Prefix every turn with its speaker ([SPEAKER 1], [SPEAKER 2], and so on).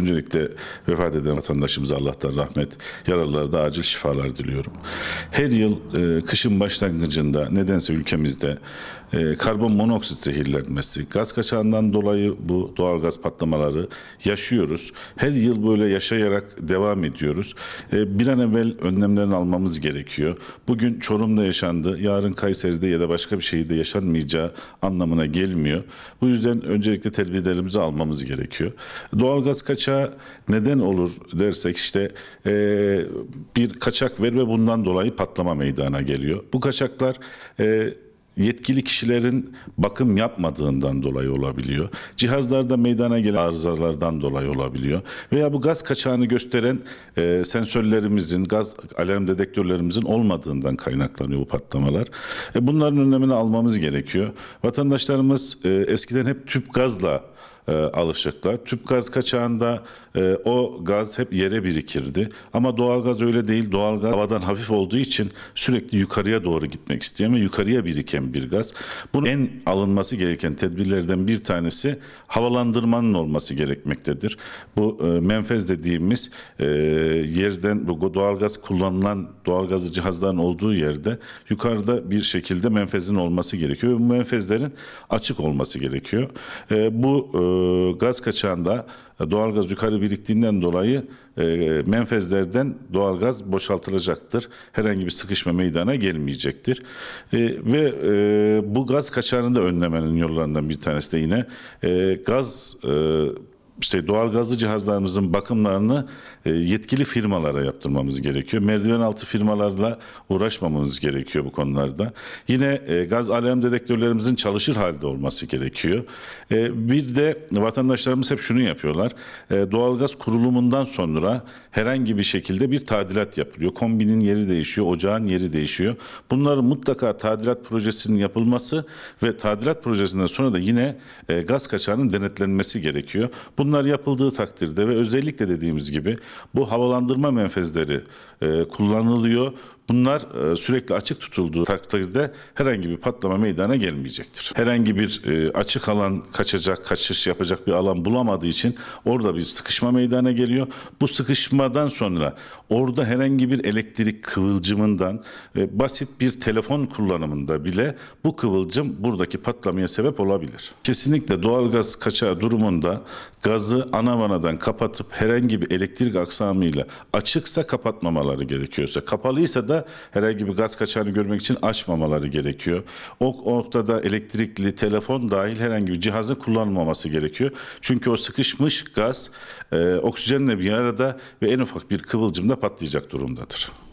[SPEAKER 1] Öncelikle vefat eden vatandaşımıza Allah'tan rahmet, yaralılara da acil şifalar diliyorum. Her yıl e, kışın başlangıcında nedense ülkemizde e, karbon monoksit zehirlenmesi, gaz kaçağından dolayı bu doğal gaz patlamaları yaşıyoruz. Her yıl böyle yaşayarak devam ediyoruz. E, bir an evvel önlemlerini almamız gerekiyor. Bugün Çorum'da yaşandı, yarın Kayseri'de ya da başka bir şehirde yaşanmayacağı anlamına gelmiyor. Bu yüzden öncelikle tedbirlerimizi almamız gerekiyor. Doğal gaz kaçağı kaçağa neden olur dersek işte e, bir kaçak verme bundan dolayı patlama meydana geliyor. Bu kaçaklar e, yetkili kişilerin bakım yapmadığından dolayı olabiliyor. Cihazlarda meydana gelen arızalardan dolayı olabiliyor. Veya bu gaz kaçağını gösteren e, sensörlerimizin, gaz alarm dedektörlerimizin olmadığından kaynaklanıyor bu patlamalar. E, bunların önlemini almamız gerekiyor. Vatandaşlarımız e, eskiden hep tüp gazla e, alışıklar. Tüp gaz kaçağında e, o gaz hep yere birikirdi. Ama doğalgaz öyle değil. Doğalgaz havadan hafif olduğu için sürekli yukarıya doğru gitmek isteyen ve yukarıya biriken bir gaz. Bunun en alınması gereken tedbirlerden bir tanesi havalandırmanın olması gerekmektedir. Bu e, menfez dediğimiz e, yerden bu doğalgaz kullanılan doğalgazlı cihazların olduğu yerde yukarıda bir şekilde menfezin olması gerekiyor. bu menfezlerin açık olması gerekiyor. E, bu e, e, gaz kaçağında e, doğalgaz yukarı biriktiğinden dolayı e, menfezlerden doğalgaz boşaltılacaktır. Herhangi bir sıkışma meydana gelmeyecektir. Ve bu gaz kaçağını da önlemenin yollarından bir tanesi de yine gaz işte doğal gazlı cihazlarımızın bakımlarını e, yetkili firmalara yaptırmamız gerekiyor. Merdiven altı firmalarla uğraşmamamız gerekiyor bu konularda. Yine e, gaz alarm dedektörlerimizin çalışır halde olması gerekiyor. E, bir de vatandaşlarımız hep şunu yapıyorlar. Doğalgaz kurulumundan sonra herhangi bir şekilde bir tadilat yapılıyor. Kombinin yeri değişiyor, ocağın yeri değişiyor. Bunların mutlaka tadilat projesinin yapılması ve tadilat projesinden sonra da yine gaz kaçağının denetlenmesi gerekiyor. Bunlar Bunlar yapıldığı takdirde ve özellikle dediğimiz gibi bu havalandırma menfezleri e, kullanılıyor. Bunlar e, sürekli açık tutulduğu takdirde herhangi bir patlama meydana gelmeyecektir. Herhangi bir e, açık alan kaçacak, kaçış yapacak bir alan bulamadığı için orada bir sıkışma meydana geliyor. Bu sıkışmadan sonra orada herhangi bir elektrik kıvılcımından e, basit bir telefon kullanımında bile bu kıvılcım buradaki patlamaya sebep olabilir. Kesinlikle doğalgaz kaçağı durumunda gazı anavanadan kapatıp herhangi bir elektrik aksamıyla açıksa kapatmamaları gerekiyorsa, kapalıysa da herhangi bir gaz kaçağını görmek için açmamaları gerekiyor. O noktada elektrikli telefon dahil herhangi bir cihazın kullanılmaması gerekiyor. Çünkü o sıkışmış gaz e, oksijenle bir arada ve en ufak bir kıvılcımda patlayacak durumdadır.